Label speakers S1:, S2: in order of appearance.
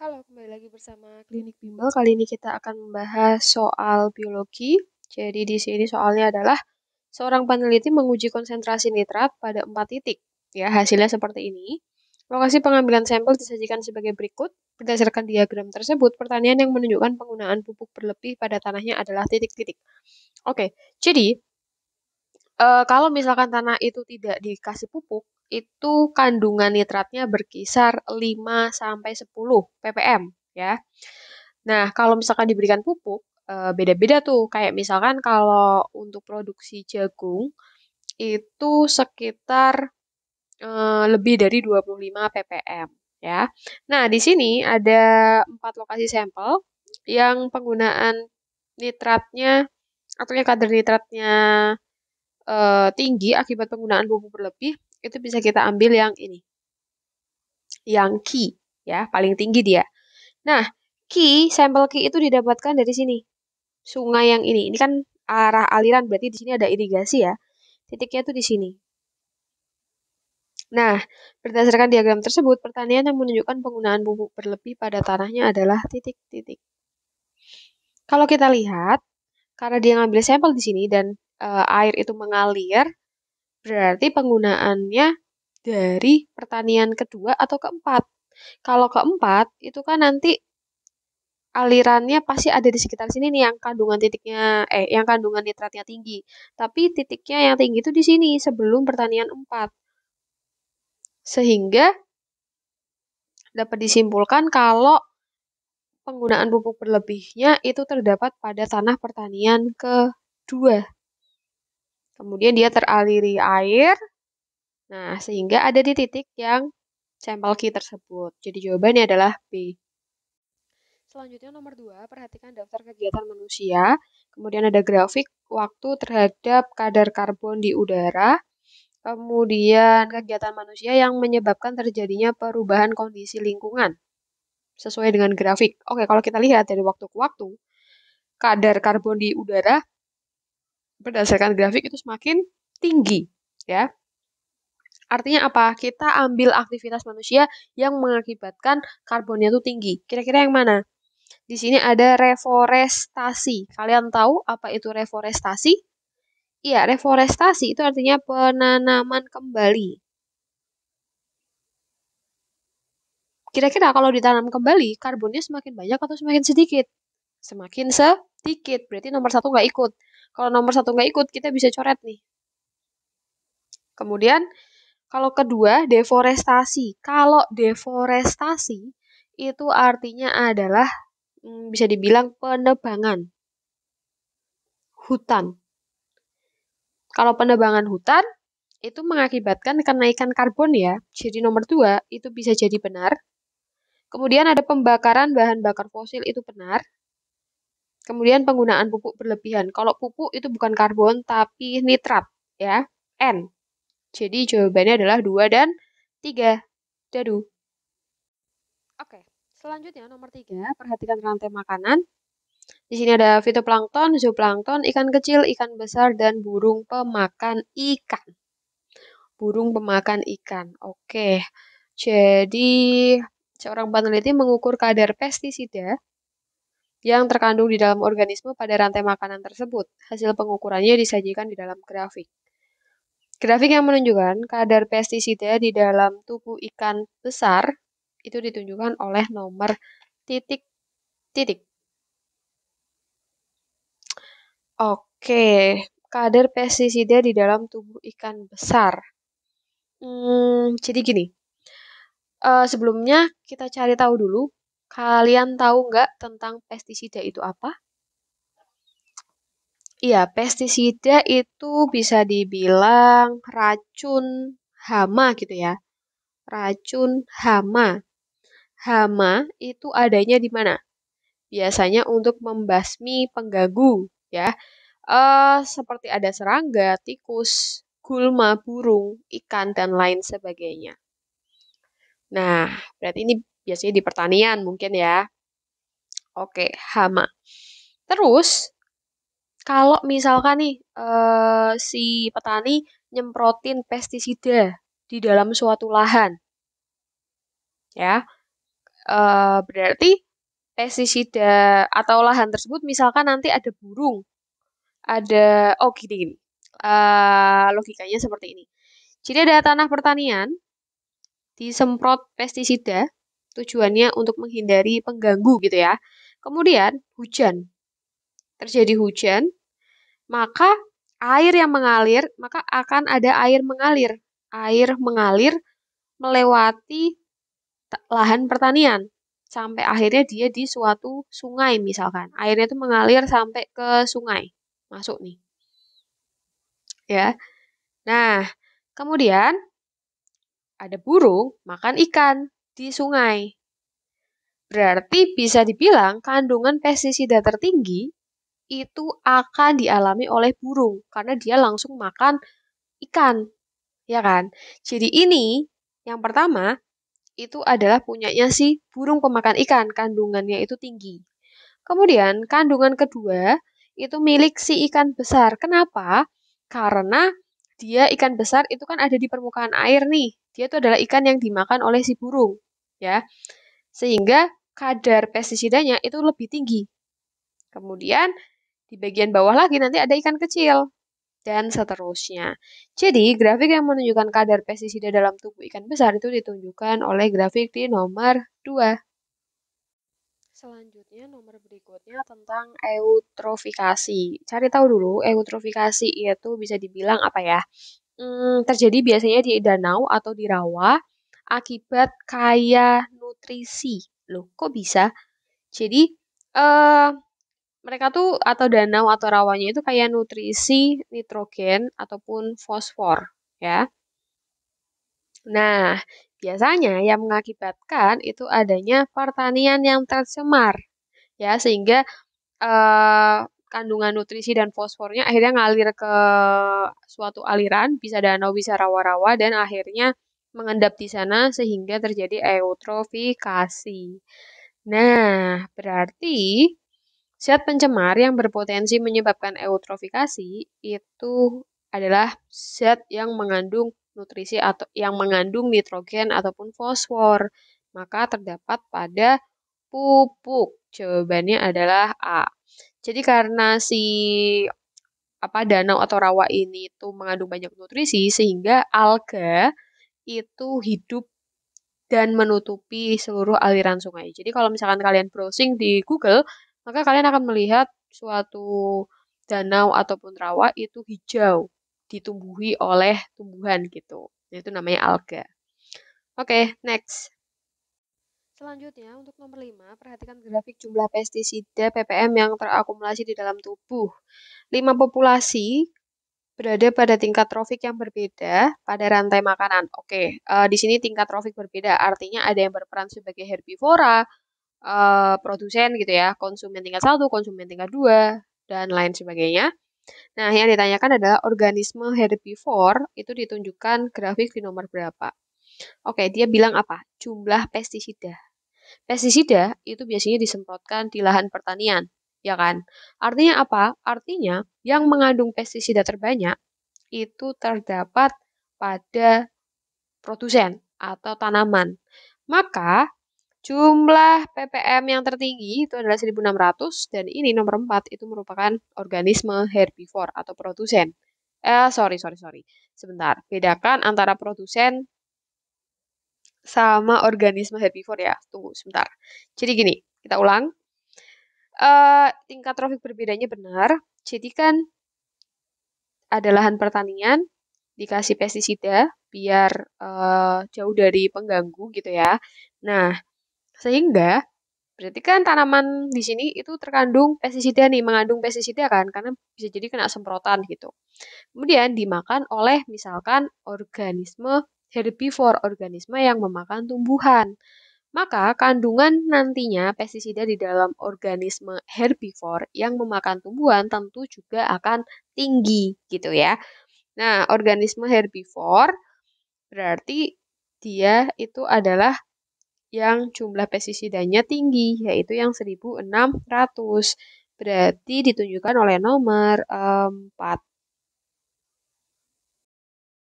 S1: Halo, kembali lagi bersama Klinik Bimbel. Kali ini kita akan membahas soal biologi. Jadi di sini soalnya adalah seorang peneliti menguji konsentrasi nitrat pada empat titik. Ya, hasilnya seperti ini. Lokasi pengambilan sampel disajikan sebagai berikut. Berdasarkan diagram tersebut, pertanian yang menunjukkan penggunaan pupuk berlebih pada tanahnya adalah titik-titik. Oke, jadi e, kalau misalkan tanah itu tidak dikasih pupuk, itu kandungan nitratnya berkisar 5 sampai 10 ppm ya. Nah, kalau misalkan diberikan pupuk eh, beda-beda tuh. Kayak misalkan kalau untuk produksi jagung itu sekitar eh, lebih dari 25 ppm ya. Nah, di sini ada empat lokasi sampel yang penggunaan nitratnya atau kadar nitratnya eh, tinggi akibat penggunaan pupuk berlebih itu bisa kita ambil yang ini. Yang key, ya, paling tinggi dia. Nah, key, sampel key itu didapatkan dari sini. Sungai yang ini. Ini kan arah aliran, berarti di sini ada irigasi ya. Titiknya itu di sini. Nah, berdasarkan diagram tersebut, pertanian yang menunjukkan penggunaan pupuk berlebih pada tanahnya adalah titik-titik. Kalau kita lihat, karena dia ngambil sampel di sini dan e, air itu mengalir, berarti penggunaannya dari pertanian kedua atau keempat. Kalau keempat, itu kan nanti alirannya pasti ada di sekitar sini nih yang kandungan titiknya eh yang kandungan nitratnya tinggi. Tapi titiknya yang tinggi itu di sini sebelum pertanian 4. Sehingga dapat disimpulkan kalau penggunaan pupuk berlebihnya itu terdapat pada tanah pertanian kedua. Kemudian dia teraliri air. Nah, sehingga ada di titik yang sampel key tersebut. Jadi jawabannya adalah B. Selanjutnya nomor 2, perhatikan daftar kegiatan manusia. Kemudian ada grafik waktu terhadap kadar karbon di udara. Kemudian kegiatan manusia yang menyebabkan terjadinya perubahan kondisi lingkungan sesuai dengan grafik. Oke, kalau kita lihat dari waktu ke waktu, kadar karbon di udara berdasarkan grafik itu semakin tinggi ya. Artinya apa? Kita ambil aktivitas manusia yang mengakibatkan karbonnya itu tinggi. Kira-kira yang mana? Di sini ada reforestasi. Kalian tahu apa itu reforestasi? Iya, reforestasi itu artinya penanaman kembali. Kira-kira kalau ditanam kembali, karbonnya semakin banyak atau semakin sedikit? Semakin sedikit, berarti nomor satu nggak ikut. Kalau nomor satu nggak ikut, kita bisa coret nih. Kemudian, kalau kedua, deforestasi. Kalau deforestasi, itu artinya adalah hmm, bisa dibilang penebangan hutan. Kalau penebangan hutan, itu mengakibatkan kenaikan karbon ya. Jadi nomor dua, itu bisa jadi benar. Kemudian ada pembakaran bahan bakar fosil, itu benar. Kemudian penggunaan pupuk berlebihan. Kalau pupuk itu bukan karbon tapi nitrat ya, N. Jadi jawabannya adalah 2 dan 3. Dadu. Oke, selanjutnya nomor 3, perhatikan rantai makanan. Di sini ada fitoplankton, zooplankton, ikan kecil, ikan besar, dan burung pemakan ikan. Burung pemakan ikan. Oke, jadi seorang peneliti mengukur kadar pestisida yang terkandung di dalam organisme pada rantai makanan tersebut. Hasil pengukurannya disajikan di dalam grafik. Grafik yang menunjukkan kadar pestisida di dalam tubuh ikan besar itu ditunjukkan oleh nomor titik-titik. Oke, kadar pestisida di dalam tubuh ikan besar. Hmm, jadi gini, uh, sebelumnya kita cari tahu dulu Kalian tahu nggak tentang pestisida itu apa? Iya, pestisida itu bisa dibilang racun hama gitu ya. Racun hama. Hama itu adanya di mana? Biasanya untuk membasmi pengganggu ya. Uh, seperti ada serangga, tikus, gulma, burung, ikan, dan lain sebagainya. Nah, berarti ini biasanya di pertanian mungkin ya. Oke, hama. Terus kalau misalkan nih eh, si petani nyemprotin pestisida di dalam suatu lahan, ya eh, berarti pestisida atau lahan tersebut misalkan nanti ada burung, ada oh gini gini, eh, logikanya seperti ini. Jadi ada tanah pertanian disemprot pestisida Tujuannya untuk menghindari pengganggu gitu ya. Kemudian hujan. Terjadi hujan, maka air yang mengalir, maka akan ada air mengalir. Air mengalir melewati lahan pertanian sampai akhirnya dia di suatu sungai misalkan. Airnya itu mengalir sampai ke sungai. Masuk nih. Ya. Nah, kemudian ada burung makan ikan di sungai. Berarti bisa dibilang kandungan pestisida tertinggi itu akan dialami oleh burung karena dia langsung makan ikan, ya kan? Jadi ini yang pertama itu adalah punyanya si burung pemakan ikan, kandungannya itu tinggi. Kemudian kandungan kedua itu milik si ikan besar. Kenapa? Karena dia ikan besar itu kan ada di permukaan air nih. Dia itu adalah ikan yang dimakan oleh si burung ya. Sehingga kadar pestisidanya itu lebih tinggi. Kemudian di bagian bawah lagi nanti ada ikan kecil dan seterusnya. Jadi, grafik yang menunjukkan kadar pestisida dalam tubuh ikan besar itu ditunjukkan oleh grafik di nomor 2. Selanjutnya nomor berikutnya tentang eutrofikasi. Cari tahu dulu eutrofikasi itu bisa dibilang apa ya? Hmm, terjadi biasanya di danau atau di rawa akibat kaya nutrisi. Loh, kok bisa? Jadi eh mereka tuh atau danau atau rawanya itu kaya nutrisi nitrogen ataupun fosfor, ya. Nah, biasanya yang mengakibatkan itu adanya pertanian yang tercemar, ya, sehingga eh, kandungan nutrisi dan fosfornya akhirnya ngalir ke suatu aliran, bisa danau, bisa rawa-rawa, dan akhirnya mengendap di sana sehingga terjadi eutrofikasi. Nah, berarti zat pencemar yang berpotensi menyebabkan eutrofikasi itu adalah zat yang mengandung nutrisi atau yang mengandung nitrogen ataupun fosfor, maka terdapat pada pupuk. Jawabannya adalah A. Jadi karena si apa danau atau rawa ini tuh mengandung banyak nutrisi sehingga alga itu hidup dan menutupi seluruh aliran sungai. Jadi kalau misalkan kalian browsing di Google, maka kalian akan melihat suatu danau ataupun rawa itu hijau, ditumbuhi oleh tumbuhan gitu. Itu namanya alga. Oke, okay, next. Selanjutnya, untuk nomor 5, perhatikan grafik jumlah pestisida PPM yang terakumulasi di dalam tubuh. 5 populasi berada pada tingkat trofik yang berbeda pada rantai makanan. Oke, uh, di sini tingkat trofik berbeda, artinya ada yang berperan sebagai herbivora, uh, produsen gitu ya, konsumen tingkat satu, konsumen tingkat dua, dan lain sebagainya. Nah, yang ditanyakan adalah organisme herbivore itu ditunjukkan grafik di nomor berapa. Oke, dia bilang apa? Jumlah pestisida. Pestisida itu biasanya disemprotkan di lahan pertanian ya kan? Artinya apa? Artinya yang mengandung pestisida terbanyak itu terdapat pada produsen atau tanaman. Maka jumlah ppm yang tertinggi itu adalah 1600 dan ini nomor 4 itu merupakan organisme herbivore atau produsen. Eh sorry sorry sorry. Sebentar, bedakan antara produsen sama organisme herbivore ya. Tunggu sebentar. Jadi gini, kita ulang uh, tingkat trafik berbedanya benar. Jadi kan ada lahan pertanian dikasih pestisida biar uh, jauh dari pengganggu gitu ya. Nah, sehingga berarti kan tanaman di sini itu terkandung pestisida nih, mengandung pestisida kan karena bisa jadi kena semprotan gitu. Kemudian dimakan oleh misalkan organisme herbivore, organisme yang memakan tumbuhan. Maka kandungan nantinya pestisida di dalam organisme herbivore yang memakan tumbuhan tentu juga akan tinggi gitu ya. Nah, organisme herbivore berarti dia itu adalah yang jumlah pestisidanya tinggi yaitu yang 1600. Berarti ditunjukkan oleh nomor 4. Eh,